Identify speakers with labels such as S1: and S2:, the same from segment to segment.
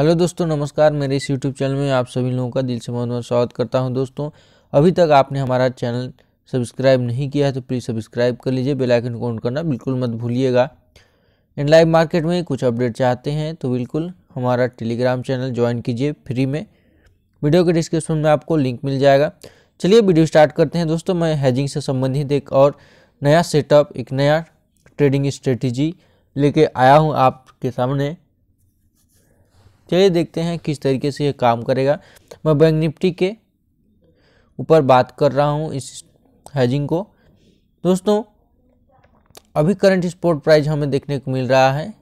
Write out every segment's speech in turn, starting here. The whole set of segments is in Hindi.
S1: हेलो दोस्तों नमस्कार मेरे इस यूट्यूब चैनल में आप सभी लोगों का दिल से बहुत बहुत स्वागत करता हूं दोस्तों अभी तक आपने हमारा चैनल सब्सक्राइब नहीं किया है तो प्लीज़ सब्सक्राइब कर लीजिए बेल आइकन को ऑन करना बिल्कुल मत भूलिएगा एंड लाइव मार्केट में कुछ अपडेट चाहते हैं तो बिल्कुल हमारा टेलीग्राम चैनल ज्वाइन कीजिए फ्री में वीडियो के डिस्क्रिप्शन में आपको लिंक मिल जाएगा चलिए वीडियो स्टार्ट करते हैं दोस्तों मैं हैजिंग से संबंधित एक और नया सेटअप एक नया ट्रेडिंग स्ट्रेटजी लेके आया हूँ आपके सामने चलिए देखते हैं किस तरीके से ये काम करेगा मैं बैंक निफ्टी के ऊपर बात कर रहा हूँ इस हैजिंग को दोस्तों अभी करंट स्पोर्ट प्राइस हमें देखने को मिल रहा है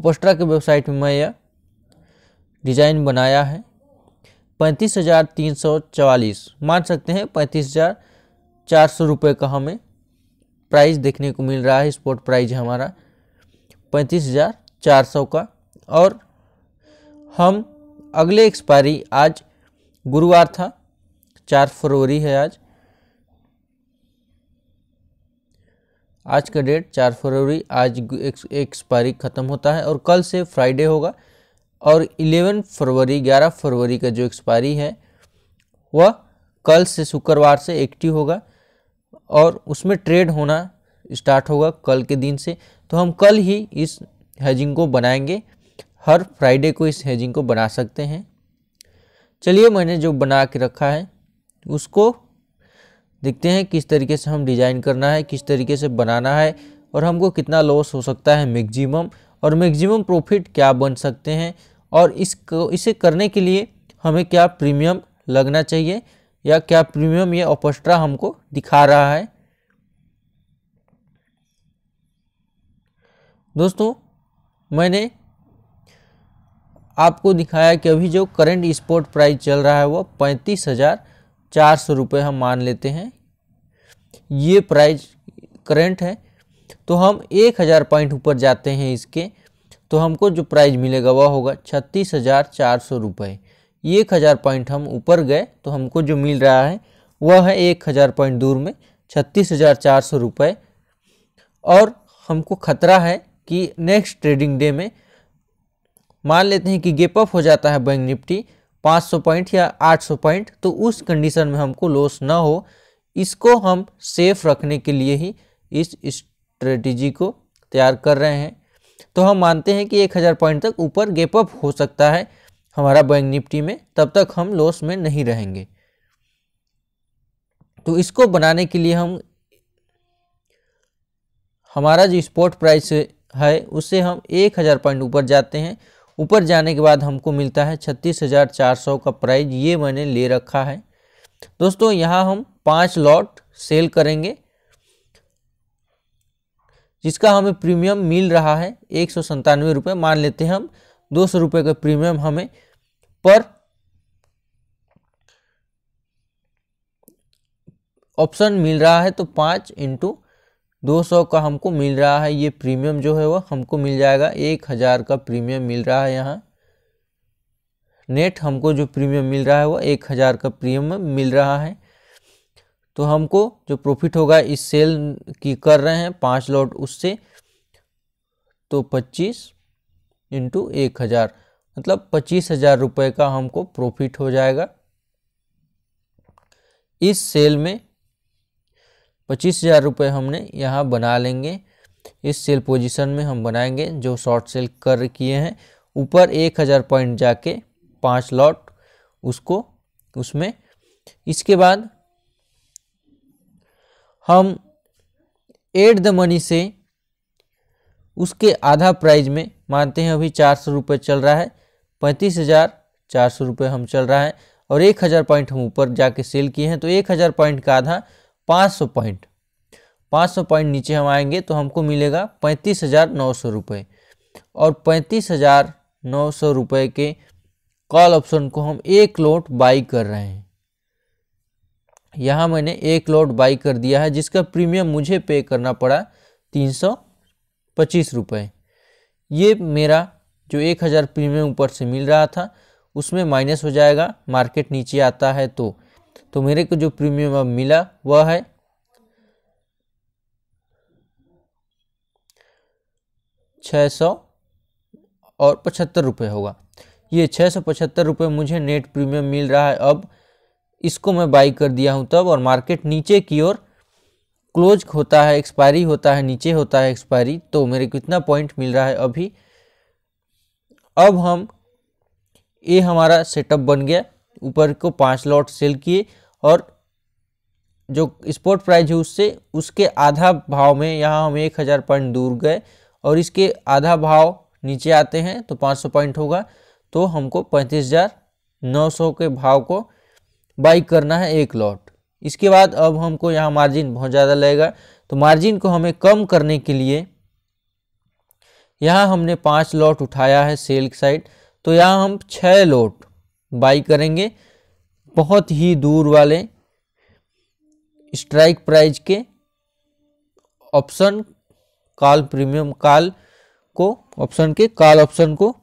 S1: ओपोस्ट्रा के वेबसाइट में मैं यह डिज़ाइन बनाया है पैंतीस हज़ार तीन सौ चवालीस मान सकते हैं पैंतीस हज़ार चार सौ रुपये का हमें प्राइस देखने को मिल रहा है स्पोर्ट प्राइस हमारा पैंतीस हज़ार चार सौ का और हम अगले एक्सपायरी आज गुरुवार था चार फरवरी है आज आज का डेट चार फरवरी आज एक्सपायरी ख़त्म होता है और कल से फ्राइडे होगा और इलेवन फरवरी ग्यारह फरवरी का जो एक्सपायरी है वह कल से शुक्रवार से एक्टिव होगा और उसमें ट्रेड होना स्टार्ट होगा कल के दिन से तो हम कल ही इस हैजिंग को बनाएंगे हर फ्राइडे को इस हेजिंग को बना सकते हैं चलिए मैंने जो बना के रखा है उसको देखते हैं किस तरीके से हम डिज़ाइन करना है किस तरीके से बनाना है और हमको कितना लॉस हो सकता है मैक्सिमम और मैक्सिमम प्रॉफिट क्या बन सकते हैं और इसको इसे करने के लिए हमें क्या प्रीमियम लगना चाहिए या क्या प्रीमियम या ऑपस्ट्रा हमको दिखा रहा है दोस्तों मैंने आपको दिखाया कि अभी जो करंट स्पॉट प्राइस चल रहा है वह पैंतीस हज़ार चार सौ रुपये हम मान लेते हैं ये प्राइस करंट है तो हम एक हज़ार पॉइंट ऊपर जाते हैं इसके तो हमको जो प्राइस मिलेगा वह होगा छत्तीस हज़ार चार सौ रुपये एक हज़ार पॉइंट हम ऊपर गए तो हमको जो मिल रहा है वह है एक हज़ार पॉइंट दूर में छत्तीस हज़ार चार सौ रुपये और हमको खतरा है कि नेक्स्ट ट्रेडिंग डे में मान लेते हैं कि गेप अप हो जाता है बैंक निफ्टी 500 पॉइंट या 800 पॉइंट तो उस कंडीशन में हमको लॉस ना हो इसको हम सेफ रखने के लिए ही इस स्ट्रेटजी को तैयार कर रहे हैं तो हम मानते हैं कि 1000 पॉइंट तक ऊपर गेप अप हो सकता है हमारा बैंक निफ्टी में तब तक हम लॉस में नहीं रहेंगे तो इसको बनाने के लिए हम हमारा जो स्पॉट प्राइस है उससे हम एक हज़ार पॉइंट ऊपर जाते हैं ऊपर जाने के बाद हमको मिलता है छत्तीस हज़ार चार सौ का प्राइज ये मैंने ले रखा है दोस्तों यहाँ हम पाँच लॉट सेल करेंगे जिसका हमें प्रीमियम मिल रहा है एक सौ संतानवे रुपये मान लेते हैं हम दो सौ रुपये का प्रीमियम हमें पर ऑप्शन मिल रहा है तो पाँच इंटू दो सौ का हमको मिल रहा है ये प्रीमियम जो है वो हमको मिल जाएगा एक हज़ार का प्रीमियम मिल रहा है यहाँ नेट हमको जो प्रीमियम मिल रहा है वो एक हज़ार का प्रीमियम मिल रहा है तो हमको जो प्रॉफिट होगा इस सेल की कर रहे हैं पाँच लॉट उससे तो पच्चीस इंटू एक हज़ार मतलब पच्चीस हज़ार रुपये का हमको प्रॉफिट हो जाएगा इस सेल में पच्चीस हज़ार रुपये हमने यहाँ बना लेंगे इस सेल पोजीशन में हम बनाएंगे जो शॉर्ट सेल कर किए हैं ऊपर एक हज़ार पॉइंट जाके पाँच लॉट उसको उसमें इसके बाद हम एट द मनी से उसके आधा प्राइज में मानते हैं अभी चार सौ रुपये चल रहा है पैंतीस हज़ार चार सौ रुपये हम चल रहा है और एक हज़ार पॉइंट हम ऊपर जाके सेल किए हैं तो एक हज़ार पॉइंट का आधा पाँच सौ पॉइंट पाँच सौ पॉइंट नीचे हम आएंगे तो हमको मिलेगा पैंतीस हज़ार नौ सौ रुपये और पैंतीस हज़ार नौ सौ रुपये के कॉल ऑप्शन को हम एक लोट बाई कर रहे हैं यहाँ मैंने एक लोट बाई कर दिया है जिसका प्रीमियम मुझे पे करना पड़ा तीन सौ पच्चीस रुपये ये मेरा जो एक हज़ार प्रीमियम ऊपर से मिल रहा था उसमें माइनस हो जाएगा मार्केट नीचे आता है तो तो मेरे को जो प्रीमियम अब मिला वह है छः सौ और पचहत्तर रुपये होगा ये छः सौ पचहत्तर रुपये मुझे नेट प्रीमियम मिल रहा है अब इसको मैं बाई कर दिया हूँ तब और मार्केट नीचे की ओर क्लोज होता है एक्सपायरी होता है नीचे होता है एक्सपायरी तो मेरे को इतना पॉइंट मिल रहा है अभी अब हम ये हमारा सेटअप बन गया ऊपर को पाँच लॉट सेल किए और जो स्पोर्ट प्राइज है उससे उसके आधा भाव में यहाँ हम एक हज़ार पॉइंट दूर गए और इसके आधा भाव नीचे आते हैं तो पाँच सौ पॉइंट होगा तो हमको पैंतीस हज़ार नौ सौ के भाव को बाई करना है एक लॉट इसके बाद अब हमको यहाँ मार्जिन बहुत ज़्यादा लगेगा तो मार्जिन को हमें कम करने के लिए यहाँ हमने पाँच लॉट उठाया है सेल साइड तो यहाँ हम छः लॉट बाई करेंगे बहुत ही दूर वाले स्ट्राइक प्राइज के ऑप्शन कॉल प्रीमियम कॉल को ऑप्शन के कॉल ऑप्शन को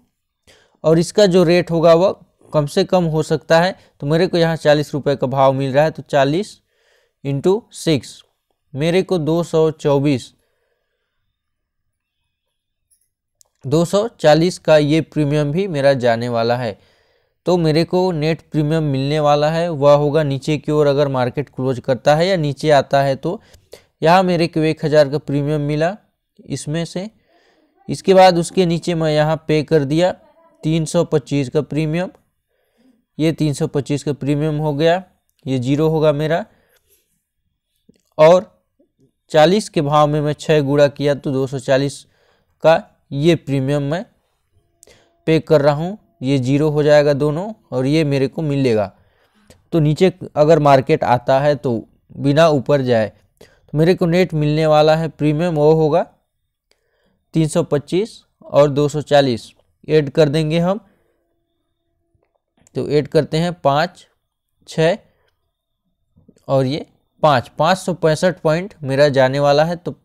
S1: और इसका जो रेट होगा वह कम से कम हो सकता है तो मेरे को यहाँ चालीस रुपये का भाव मिल रहा है तो चालीस इंटू सिक्स मेरे को दो सौ चौबीस दो सौ चालीस का ये प्रीमियम भी मेरा जाने वाला है तो मेरे को नेट प्रीमियम मिलने वाला है वह होगा नीचे की ओर अगर मार्केट क्लोज करता है या नीचे आता है तो यहाँ मेरे को एक हज़ार का प्रीमियम मिला इसमें से इसके बाद उसके नीचे मैं यहाँ पे कर दिया तीन सौ पच्चीस का प्रीमियम ये तीन सौ पच्चीस का प्रीमियम हो गया ये जीरो होगा मेरा और चालीस के भाव में मैं छः गुड़ा किया तो दो सौ चालीस का ये प्रीमियम मैं पे कर रहा हूँ ये जीरो हो जाएगा दोनों और ये मेरे को मिलेगा तो नीचे अगर मार्केट आता है तो बिना ऊपर जाए तो मेरे को नेट मिलने वाला है प्रीमियम वो होगा 325 और 240 ऐड कर देंगे हम तो ऐड करते हैं पाँच छ और ये पाँच पाँच सौ पैंसठ पॉइंट मेरा जाने वाला है तो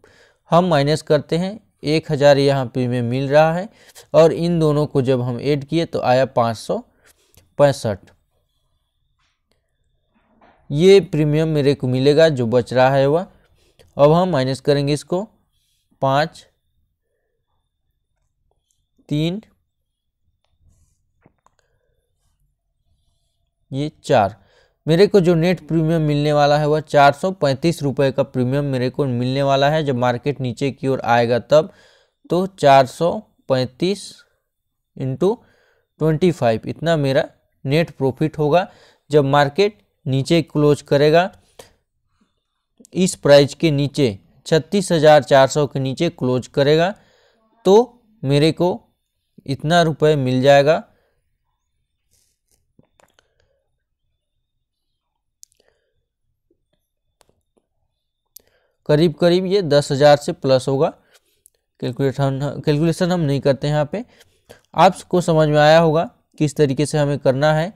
S1: हम माइनस करते हैं एक हज़ार यहाँ पे में मिल रहा है और इन दोनों को जब हम ऐड किए तो आया पाँच सौ पैंसठ ये प्रीमियम मेरे को मिलेगा जो बच रहा है वह अब हम माइनस करेंगे इसको पाँच तीन ये चार मेरे को जो नेट प्रीमियम मिलने वाला है वह चार सौ का प्रीमियम मेरे को मिलने वाला है जब मार्केट नीचे की ओर आएगा तब तो चार सौ पैंतीस इंटू ट्वेंटी फाइव इतना मेरा नेट प्रॉफिट होगा जब मार्केट नीचे क्लोज करेगा इस प्राइस के नीचे छत्तीस हज़ार चार सौ के नीचे क्लोज करेगा तो मेरे को इतना रुपए मिल जाएगा करीब करीब ये दस हज़ार से प्लस होगा कैलकुलेशन कैलकुलेशन हम नहीं करते हैं यहाँ पे आपको समझ में आया होगा किस तरीके से हमें करना है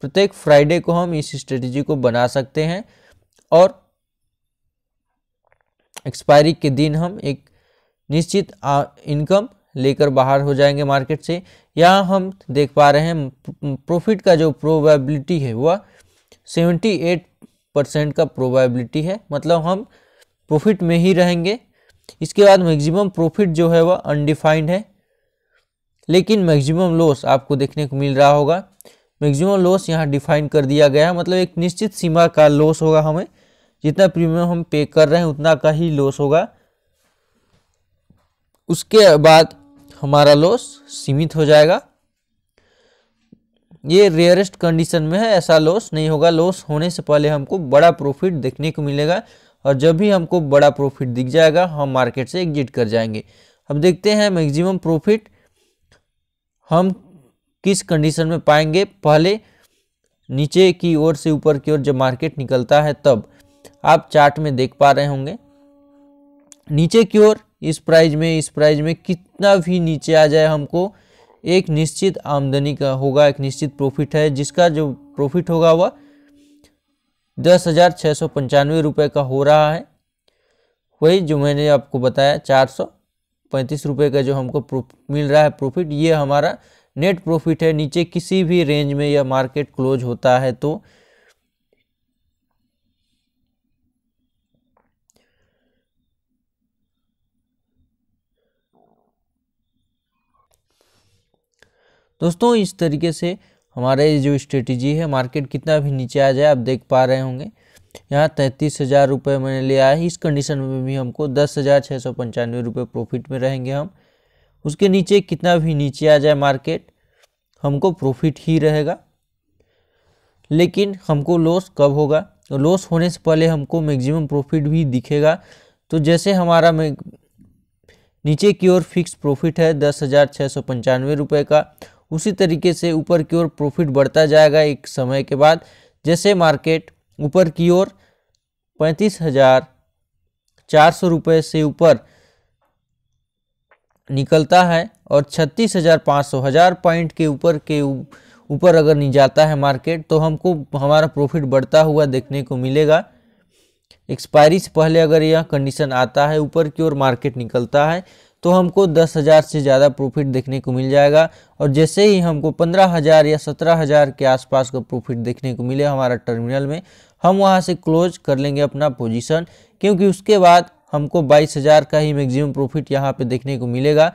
S1: प्रत्येक फ्राइडे को हम इस स्ट्रेटजी को बना सकते हैं और एक्सपायरी के दिन हम एक निश्चित इनकम लेकर बाहर हो जाएंगे मार्केट से यहाँ हम देख पा रहे हैं प्रॉफिट का जो प्रोबेबिलिटी है वह सेवेंटी एट परसेंट का प्रोबेबिलिटी है मतलब हम प्रॉफिट में ही रहेंगे इसके बाद मैक्सिमम प्रॉफिट जो है वह अनडिफाइंड है लेकिन मैक्सिमम लॉस आपको देखने को मिल रहा होगा मैक्सिमम लॉस यहाँ डिफाइन कर दिया गया है मतलब एक निश्चित सीमा का लॉस होगा हमें जितना प्रीमियम हम पे कर रहे हैं उतना का ही लॉस होगा उसके बाद हमारा लॉस सीमित हो जाएगा ये रेयरेस्ट कंडीशन में है ऐसा लॉस नहीं होगा लॉस होने से पहले हमको बड़ा प्रॉफिट देखने को मिलेगा और जब भी हमको बड़ा प्रॉफिट दिख जाएगा हम मार्केट से एग्जिट कर जाएंगे अब देखते हैं मैक्सिमम प्रॉफिट हम किस कंडीशन में पाएंगे पहले नीचे की ओर से ऊपर की ओर जब मार्केट निकलता है तब आप चार्ट में देख पा रहे होंगे नीचे की ओर इस प्राइज में इस प्राइज में कितना भी नीचे आ जाए हमको एक निश्चित आमदनी का होगा एक निश्चित प्रॉफिट है जिसका जो प्रॉफिट होगा वह दस हज़ार छः सौ पंचानवे रुपये का हो रहा है वही जो मैंने आपको बताया चार सौ पैंतीस रुपये का जो हमको मिल रहा है प्रॉफिट ये हमारा नेट प्रॉफिट है नीचे किसी भी रेंज में यह मार्केट क्लोज होता है तो दोस्तों इस तरीके से हमारा ये जो स्ट्रेटजी है मार्केट कितना भी नीचे आ जाए आप देख पा रहे होंगे यहाँ तैंतीस हज़ार रुपये मैंने लिया है इस कंडीशन में भी हमको दस हज़ार छः सौ पंचानवे रुपये प्रॉफिट में रहेंगे हम उसके नीचे कितना भी नीचे आ जाए मार्केट हमको प्रॉफिट ही रहेगा लेकिन हमको लॉस कब होगा लॉस होने से पहले हमको मैक्सिमम प्रॉफिट भी दिखेगा तो जैसे हमारा नीचे की ओर फिक्स प्रॉफिट है दस हज़ार छः सौ पंचानवे रुपये का उसी तरीके से ऊपर की ओर प्रॉफिट बढ़ता जाएगा एक समय के बाद जैसे मार्केट ऊपर की ओर पैंतीस हजार चार सौ रुपये से ऊपर निकलता है और छत्तीस हजार पाँच सौ हजार पॉइंट के ऊपर के ऊपर अगर नहीं जाता है मार्केट तो हमको हमारा प्रॉफिट बढ़ता हुआ देखने को मिलेगा एक्सपायरी से पहले अगर यह कंडीशन आता है ऊपर की ओर मार्केट निकलता है तो हमको दस हज़ार से ज़्यादा प्रॉफिट देखने को मिल जाएगा और जैसे ही हमको पंद्रह हज़ार या सत्रह हज़ार के आसपास का प्रॉफिट देखने को मिले हमारा टर्मिनल में हम वहाँ से क्लोज कर लेंगे अपना पोजिशन क्योंकि उसके बाद हमको बाईस हज़ार का ही मैक्सिमम प्रॉफिट यहाँ पर देखने को मिलेगा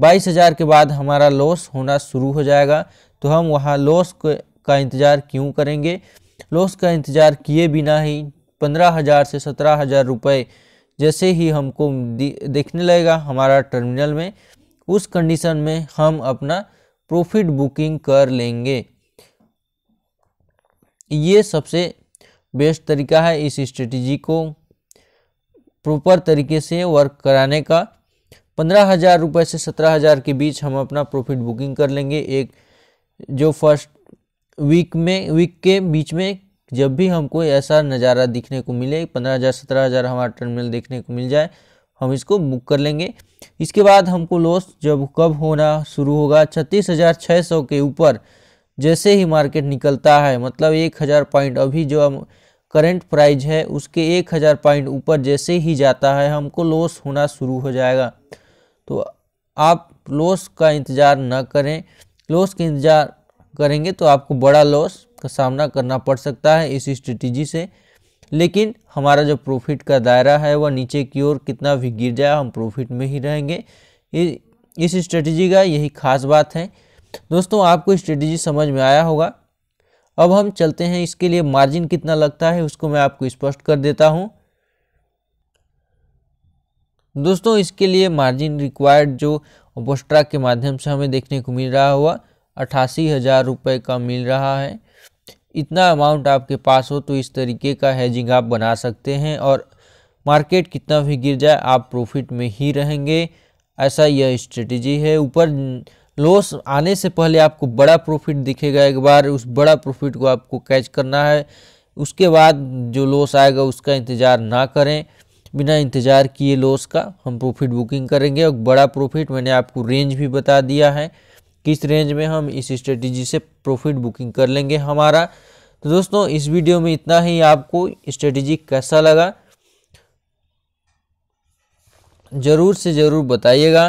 S1: बाईस हज़ार के बाद हमारा लॉस होना शुरू हो जाएगा तो हम वहाँ लॉस का इंतज़ार क्यों करेंगे लॉस का इंतज़ार किए बिना ही पंद्रह हज़ार से सत्रह हज़ार रुपये जैसे ही हमको देखने लगेगा हमारा टर्मिनल में उस कंडीशन में हम अपना प्रॉफिट बुकिंग कर लेंगे ये सबसे बेस्ट तरीका है इस स्ट्रेटजी को प्रॉपर तरीके से वर्क कराने का पंद्रह हज़ार रुपये से सत्रह हज़ार के बीच हम अपना प्रॉफिट बुकिंग कर लेंगे एक जो फर्स्ट वीक में वीक के बीच में जब भी हमको ऐसा नज़ारा दिखने को मिले पंद्रह हज़ार सत्रह हज़ार हमारा टर्मिनल देखने को मिल जाए हम इसको बुक कर लेंगे इसके बाद हमको लॉस जब कब होना शुरू होगा छत्तीस हज़ार छः सौ के ऊपर जैसे ही मार्केट निकलता है मतलब एक हज़ार पॉइंट अभी जो हम करेंट प्राइज है उसके एक हज़ार पॉइंट ऊपर जैसे ही जाता है हमको लॉस होना शुरू हो जाएगा तो आप लॉस का इंतज़ार न करें लॉस का इंतज़ार करेंगे तो आपको बड़ा लॉस का सामना करना पड़ सकता है इस स्ट्रेटजी से लेकिन हमारा जो प्रॉफिट का दायरा है वह नीचे की ओर कितना भी गिर जाए हम प्रॉफिट में ही रहेंगे इस स्ट्रेटजी का यही खास बात है दोस्तों आपको स्ट्रेटजी समझ में आया होगा अब हम चलते हैं इसके लिए मार्जिन कितना लगता है उसको मैं आपको स्पष्ट कर देता हूँ दोस्तों इसके लिए मार्जिन रिक्वायर्ड जो ओपोस्ट्रा के माध्यम से हमें देखने को मिल रहा हुआ अट्ठासी हज़ार रुपये का मिल रहा है इतना अमाउंट आपके पास हो तो इस तरीके का हैजिंग आप बना सकते हैं और मार्केट कितना भी गिर जाए आप प्रॉफिट में ही रहेंगे ऐसा यह स्ट्रेटजी है ऊपर लॉस आने से पहले आपको बड़ा प्रॉफिट दिखेगा एक बार उस बड़ा प्रॉफिट को आपको कैच करना है उसके बाद जो लॉस आएगा उसका इंतज़ार ना करें बिना इंतज़ार किए लॉस का हम प्रॉफिट बुकिंग करेंगे और बड़ा प्रॉफिट मैंने आपको रेंज भी बता दिया है किस रेंज में हम इस स्ट्रेटजी से प्रॉफिट बुकिंग कर लेंगे हमारा तो दोस्तों इस वीडियो में इतना ही आपको स्ट्रेटजी कैसा लगा ज़रूर से ज़रूर बताइएगा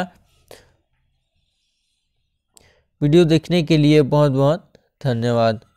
S1: वीडियो देखने के लिए बहुत बहुत धन्यवाद